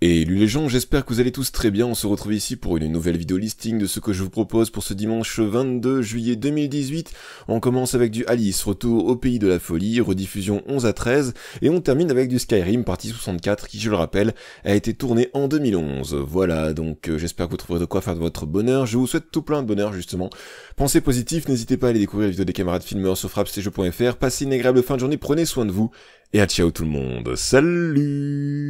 Et lui les gens, j'espère que vous allez tous très bien, on se retrouve ici pour une nouvelle vidéo listing de ce que je vous propose pour ce dimanche 22 juillet 2018. On commence avec du Alice, retour au pays de la folie, rediffusion 11 à 13, et on termine avec du Skyrim partie 64 qui, je le rappelle, a été tourné en 2011. Voilà, donc euh, j'espère que vous trouverez de quoi faire de votre bonheur, je vous souhaite tout plein de bonheur justement. Pensez positif, n'hésitez pas à aller découvrir les vidéos des camarades filmeurs sur frappestjeux.fr, passez une agréable fin de journée, prenez soin de vous, et à ciao tout le monde, salut